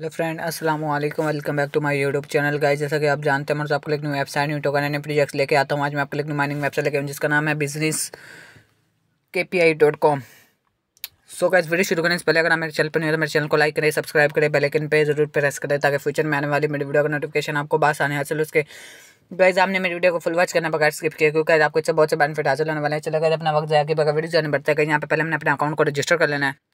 hello friend अस्सलाम वालेकुम welcome back to my YouTube channel guys जैसा कि आप जानते हैं मैं आपको एक new website new token and projects लेके आता हूँ आज मैं आपको एक न्यू माइनिंग वेबसाइट लेके आऊँ जिसका नाम है business K P I dot com so guys video शुरू करने से पहले अगर आप मेरे चैनल पर नहीं हो तो मेरे चैनल को लाइक करें सब्सक्राइब करें बेलाइकन पर जरूर प्रेस करें ताकि फ्यूचर में आने वाली मेरी वीडियो का नोटिफिकेशन आपको बस आने हासिल उसके गाइज आपने मेरी वीडियो को फुल वॉच करना बगैर स्किप किया क्योंकि आपको इससे बहुत से बेनिफिट हासिल होने वाले हैं चलो गाइज अपना वक्त जाया कि बगैर वीडियो जाने पड़ता है कहीं यहाँ पर पहले हमने अपने अकाउंट को रजिस्टर कर लेना है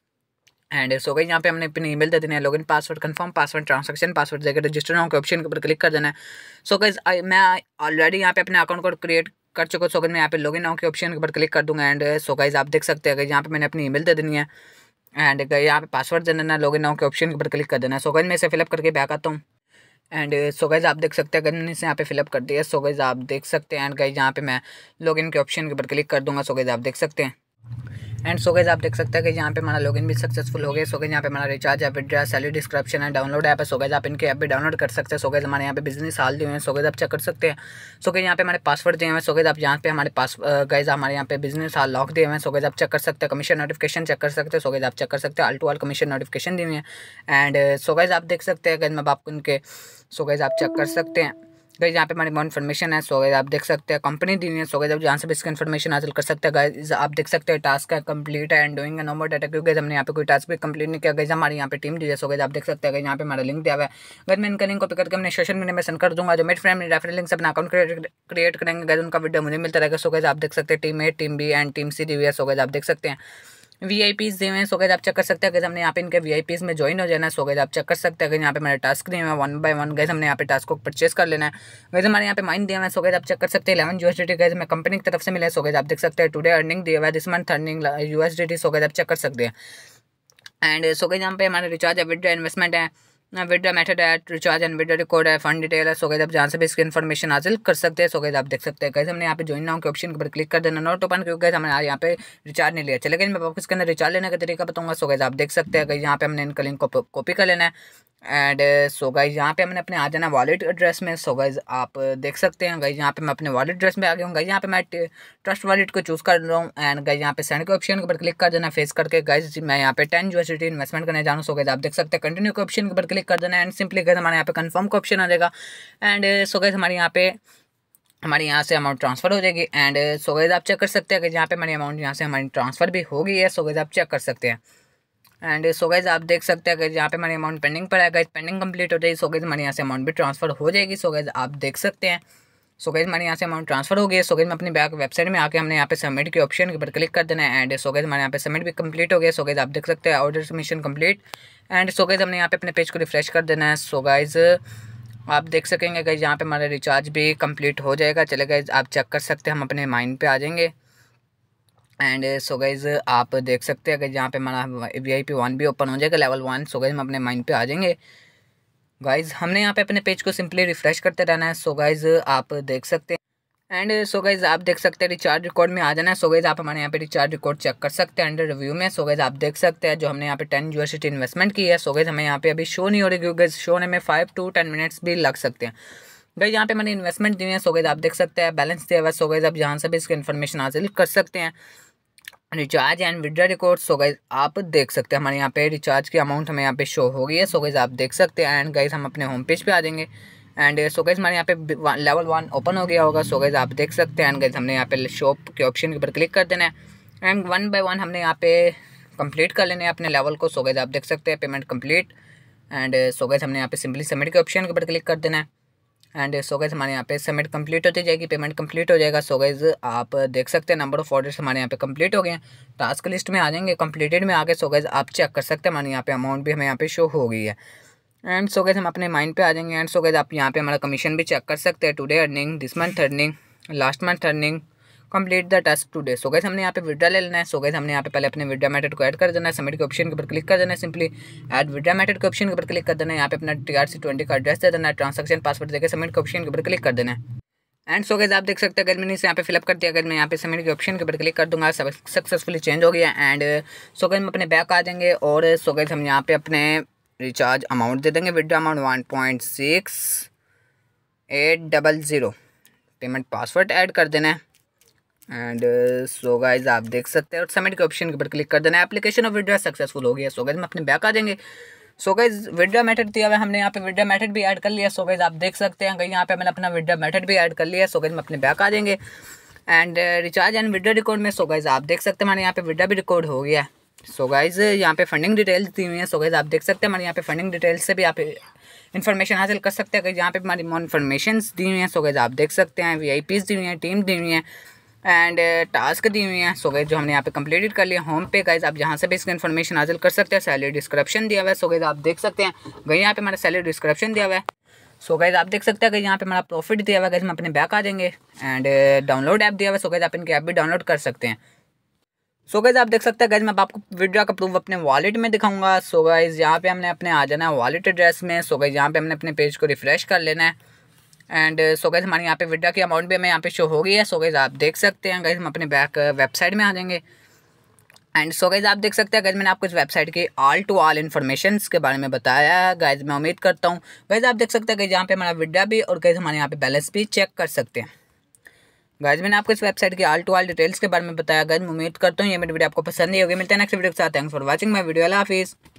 एंड सो गई यहाँ पे हमने अपनी ईमेल दे देना है login password confirm password transaction password देकर रजिस्टर नाउ के ऑप्शन के ऊपर क्लिक कर देना है सो गई मैं ऑलरेडी यहाँ पे अपने अकाउंट को क्रिएट कर चुका हूँ सो मैं यहाँ पे लॉगिन नाउ के ऑप्शन के ऊपर क्लिक कर दूंगा एंड सो गाइज आप देख सकते हैं यहाँ पे मैंने अपनी ईमेल दे देनी है एंड गई यहाँ पे पासवर्ड दे देना लॉगिन नाउ के ऑप्शन के ऊपर क्लिक कर देना सो गई मैं इसे फिलअप करके बैक आता हूँ एंड सो गाइज आप देख सकते हैं अगर मैंने इसे यहाँ पे फिलअप कर दिया सो गाइज आप देख सकते हैं एंड गई यहाँ पे मैं लॉगिन के ऑप्शन के ऊपर क्लिक कर दूंगा सो गाइज आप देख सकते हैं एंड सो गैस आप देख सकते हैं कि यहाँ पे हमारा लॉगिन भी सक्सेसफुल हो गया सो गए यहाँ पे हमारा रिचार्ज या विड्रा सैलरी डिस्क्रिप्शन है डाउनलोड ऐप है सो गैस आप इनके ऐप भी डाउनलोड कर सकते हैं सो गैस हमारे यहाँ पे बिजनेस हाल दिए हुए हैं सो गैस आप चेक कर सकते हैं सो गए यहाँ पे हमारे पासवर्ड दिए हुए हैं सो गैस आप यहाँ पे हमारे पास गैज हमारे यहाँ पे बिजनेस हाल लॉक दिए हुए हैं सो गैस आप चेक कर सकते हैं कमीशन नोटिफिकेशन चेक कर सकते हैं सो गैस आप चेक कर सकते हैं all to all commission notification दिए हुए हैं एंड सो गैस आप देख सकते हैं गैज मैं आपको इनके सो गैज आप चेक कर सकते हैं गाइज यहाँ पे हमारे मोर इन्फॉर्मेशन है सो गाइज आप देख सकते हैं कंपनी दी है सो गाइज आप जहाँ से भी इसकी इन्फॉर्मेशन हासिल कर सकते हैं गाइज आप देख सकते हैं टास्क है कंप्लीट है and doing no more data क्योंकि हमने यहाँ पे कोई टास्क भी कंप्लीट नहीं किया गाइज हमारे यहाँ पे टीम दी है सो गाइज आप देख सकते हैं यहाँ पे हमारा लिंक दिया हुआ है अगर मैं इनका लिंक कॉपी करके मैंने सोशल मीडिया में सेंड कर दूंगा जो मेरे फ्रेंड मेरे लिंक से अपना अकाउंट क्रिएट करेंगे गाइज उनका वीडियो मुझे मिलता रहेगा सो गाइज आप देख सकते हैं team A team B and team C दी हुई है सो गाइज आप देख सकते हैं वी आई पीज दिए हैं सो गए आप चेक कर सकते हैं अगर हमने यहाँ पे इनके वी आई पीज में ज्वाइन हो जाना है सो गए आप चेक कर सकते हैं अगर यहाँ पे मेरे टास्क दिए हुए वन बाय वन गैस हमने यहाँ पे टास्क को परचेस कर लेना है वैसे हमारे यहाँ पे माइंड दिया हुआ है सो गए आप चेक कर सकते हैं eleven U S D guys हमें कंपनी की तरफ से मिले सो गए आप देख सकते हैं टूडे अर्निंग दिया हुआ है this month earning U S D so guys आप चेक कर सकते हैं एंड सो गए यहाँ पे हमारे रिचार्ज है इन्वेस्टमेंट है ना विड्रा मेथड है रिचार्ज एंड विड्रा रिकॉर्ड है फंड डिटेल है सो गए आप जहाँ से भी इसकी इन्फॉर्मेशन हासिल कर सकते हैं सो गए आप देख सकते हैं कैसे हमने यहाँ पे ज्वाइन नाउ के ऑप्शन के ऊपर क्लिक कर देना नोट ओपन क्योंकि हमने यहाँ पे रिचार्ज नहीं लिया चले लेकिन मैं आपको इसके अंदर रिचार्ज लेने का तरीका बताऊँगा सो गए आप देख सकते हैं यहाँ पे हमने इनका लिंक को कॉपी कर लेना है एंड सो गई यहाँ पे हमने अपने आ जाना वॉलेट एड्रेस में सो so आप देख सकते हैं गई यहाँ पे मैं अपने वॉलेट एड्रेस में आ गया हूँ गई यहाँ पे मैं ट्रस्ट वॉलेट को चूज़ कर रहा हूँ एंड गई यहाँ पे सेंड के ऑप्शन के ऊपर क्लिक कर देना फेस करके गए मैं यहाँ पे टेन यूएसडी इन्वेस्टमेंट करने जा रहा हूँ सो गए आप देख सकते हैं कंटिन्यू के ऑप्शन के ऊपर क्लिक क्लिक कर देना एंड सिंपली गए हमारे यहाँ पे कन्फर्म का ऑप्शन आ जाएगा एंड सो गए हमारे यहाँ पे हमारे यहाँ से अमाउंट ट्रांसफर हो जाएगी एंड सो गए आप चेक कर सकते हैं कि यहाँ पे हमारी अमाउंट यहाँ से हमारी ट्रांसफर भी हो गई है सो गए आप चेक कर सकते हैं एंड सो गाइज आप देख सकते हैं कि यहाँ पे हमारी अमाउंट पेंडिंग पर पेंडिंग कंप्लीट हो जाएगी सो गाइज हमारे यहाँ से अमाउंट भी ट्रांसफर हो जाएगी सो गाइज आप देख सकते हैं सो गैज हमारे यहाँ से अमाउंट ट्रांसफर हो गया सो गैज मैं अपनी बैक वेबसाइट में आके हमने यहाँ पे सबमिट के ऑप्शन के ऊपर क्लिक कर देना है एंड सो गैज हमारे यहाँ पे सबमिट भी कंप्लीट हो गया सो गैज आप देख सकते हैं order submission complete and so guys हमने यहाँ पे अपने पेज को रिफ्रेश कर देना है सो गाइज़ आप देख सकेंगे गैज यहाँ पे हमारा रिचार्ज भी कम्प्लीट हो जाएगा चले गए आप चेक कर सकते हैं हम अपने माइंड पे आ जाएंगे एंड सो गैज आप देख सकते हैं कि यहाँ पे हमारा वी आई पी वन भी ओपन हो जाएगा लेवल वन सो गैज हम अपने माइंड पे आ जाएंगे गाइज़ हमने यहाँ पे अपने पेज को सिंपली रिफ़्रेश करते रहना है सो so गाइज़ आप देख सकते हैं एंड सो गाइज़ आप देख सकते हैं रिचार्ज रिकॉर्ड में आ जाना है सो so गाइज़ आप हमारे यहाँ पे रिचार्ज रिकॉर्ड चेक कर सकते हैं अंडर रिव्यू में सो so गाइज़ आप देख सकते हैं जो हमने यहाँ पे टेन यू इन्वेस्टमेंट की है सो गाइज़ हमें यहाँ पे अभी शो नहीं हो रही क्योंकि शो होने में फाइव टू टेन मिनट्स भी लग सकते हैं गई यहाँ पे मैंने इन्वेस्टमेंट दी है सो गाइज आप देख सकते हैं बैलेंस दिया हुआ सो गाइज आप यहाँ से भी इसकी इन्फॉर्मेशन हासिल कर सकते हैं recharge and withdraw record so guys आप देख सकते हैं हमारे यहाँ पे रिचार्ज की अमाउंट हमें यहाँ पे शो हो गई है सो गाइज आप देख सकते हैं एंड गाइज हम अपने होम पेज पे आ जाएंगे एंड सो गाइज हमारे यहाँ पे लेवल वन ओपन हो गया होगा सो गाइज आप देख सकते हैं एंड गाइज हमने यहाँ पे शॉप के ऑप्शन के ऊपर क्लिक कर देना है एंड वन बाई वन हमने यहाँ पे कंप्लीट कर लेना है अपने लेवल को सो गाइज आप देख सकते हैं payment complete and so guys हमने यहाँ पे सिंपली सबमिट के ऑप्शन के ऊपर क्लिक कर देना है एंड सो गैस हमारे यहाँ पे सबमिट कंप्लीट होती जाएगी पेमेंट कंप्लीट हो जाएगा सो गैस आप देख सकते हैं नंबर ऑफ ऑर्डर्स हमारे यहाँ पे कंप्लीट हो गए हैं टास्क तो लिस्ट में आ जाएंगे कंप्लीटेड में आगे सो गैस आप चेक कर सकते हैं हमारे यहाँ पे अमाउंट भी हमें यहाँ पे शो हो गई है एंड सो गैस हम अपने माइंड पे आ जाएंगे एंड सो गैस आप यहाँ पे हमारा कमीशन भी चेक कर सकते हैं today earning this month earning last month earning complete the task today so guys हमने यहाँ पे विड्रा ले लेना है सो गए हमने यहाँ पे पहले अपने विड्रा मैथड को ऐड कर देना है सबमिट के ऑप्शन के ऊपर क्लिक कर देना है सिंपली एड विड्रा मैटेड के ऑप्शन के ऊपर क्लिक कर देना है यहाँ पे अपना टी आर सी ट्वेंटी का एड्रेस दे देना है ट्रांसक्शन पासवर्ड देकर सबमिट के ऑप्शन के ऊपर क्लिक कर देना है एंड सो गैस आप देख सकते हैं अगर मैंने इसे यहाँ पे फिलअप कर दिया अगर मैं यहाँ पे सबमिट के ऑप्शन के ऊपर क्लिक कर दूंगा सक्सेसफुली चेंज हो गया एंड सो गैस हम अपने बैक आ जाएंगे और सो uh, गैस हम यहाँ पे अपने रिचार्ज अमाउंट दे देंगे withdraw amount one point six eight double zero payment password add कर देना है एंड सो गाइज आप देख सकते हैं और सबमिट के ऑप्शन के ऊपर क्लिक कर देना है एप्लीकेशन ऑफ विड्रा सक्सेसफुल हो गया सो गाइज में अपने बैक आ जाएंगे सो गाइज विड्रा मेथड दिया हुआ हमने यहाँ पे विड्रा मेथड भी ऐड कर लिया सो गाइज आप देख सकते हैं कहीं यहाँ पे मैंने अपना विड्रा मेथड भी ऐड कर लिया सो गाइज हम अपने बैक आ जाएंगे and recharge and withdraw record में सो गाइज आप देख सकते हैं हमारे यहाँ पे विड्रा भी रिकॉर्ड हो गया सो गाइज यहाँ पे फंडिंग डिटेल्स दी हुई है सो गाइज आप देख सकते हैं हमारे यहाँ पे फंडिंग डिटेल्स से भी आप इन्फॉर्मेशन हासिल कर सकते हैं कहीं यहाँ पे हमारी इन्फॉर्मेशन दी हुई हैं सो गाइज आप देख सकते हैं वी आई पीज दी हुई हैं टीम दी हुई हैं एंड टास्क uh, दी हुई हैं सो गए जो हमने यहाँ पे कंप्लीटेड कर लिया होम पे गाइज आप जहाँ से भी इसका इन्फॉर्मेशन हासिल कर सकते हैं सैलरी डिस्क्रिप्शन दिया हुआ है सो गए आप देख सकते हैं गई यहाँ पे हमारा सैलरी डिस्क्रिप्शन दिया हुआ है सो गाइज आप देख सकते हैं कि यहाँ पे हमारा प्रॉफिट दिया हुआ है गाइज हम अपने बैक आ जाएंगे एंड डाउनलोड ऐप दिया हुआ है सो गाइज आप इनके ऐप भी डाउनलोड कर सकते हैं सो so गाइज आप देख सकते हैं गाइज मैं आपको विड्रा का प्रूफ अपने वॉलेट में दिखाऊंगा सो गाइज यहाँ पे हमने अपने आ जाना है वॉलेट एड्रेस में सो so गाइज यहाँ पे हमने अपने पेज को रिफ्रेश कर लेना है एंड सो गैस हमारे यहाँ पे विड्रा की अमाउंट भी हमें यहाँ पे शो हो गई है सो गैस आप देख सकते हैं गैस हम अपने बैक वेबसाइट uh, में आ जाएंगे एंड सो गैस आप देख सकते हैं गैस मैंने आपको इस वेबसाइट की ऑल टू ऑल इन्फॉर्मेशन के बारे में बताया गैस मैं उम्मीद करता हूँ गैस आप देख सकते हैं गैस यहाँ पे हमारा विड्रा भी और गैस हमारे यहाँ पे बैलेंस भी चेक कर सकते हैं गैस मैंने आपको इस वेबसाइट की ऑल टू ऑल डिटेल्स के बारे में बताया गैस मैं उम्मीद करता हूँ ये मेरी वीडियो आपको पसंद ही होगी मिलते हैं नेक्स्ट वीडियो के साथ thanks for watching my video हाफिज़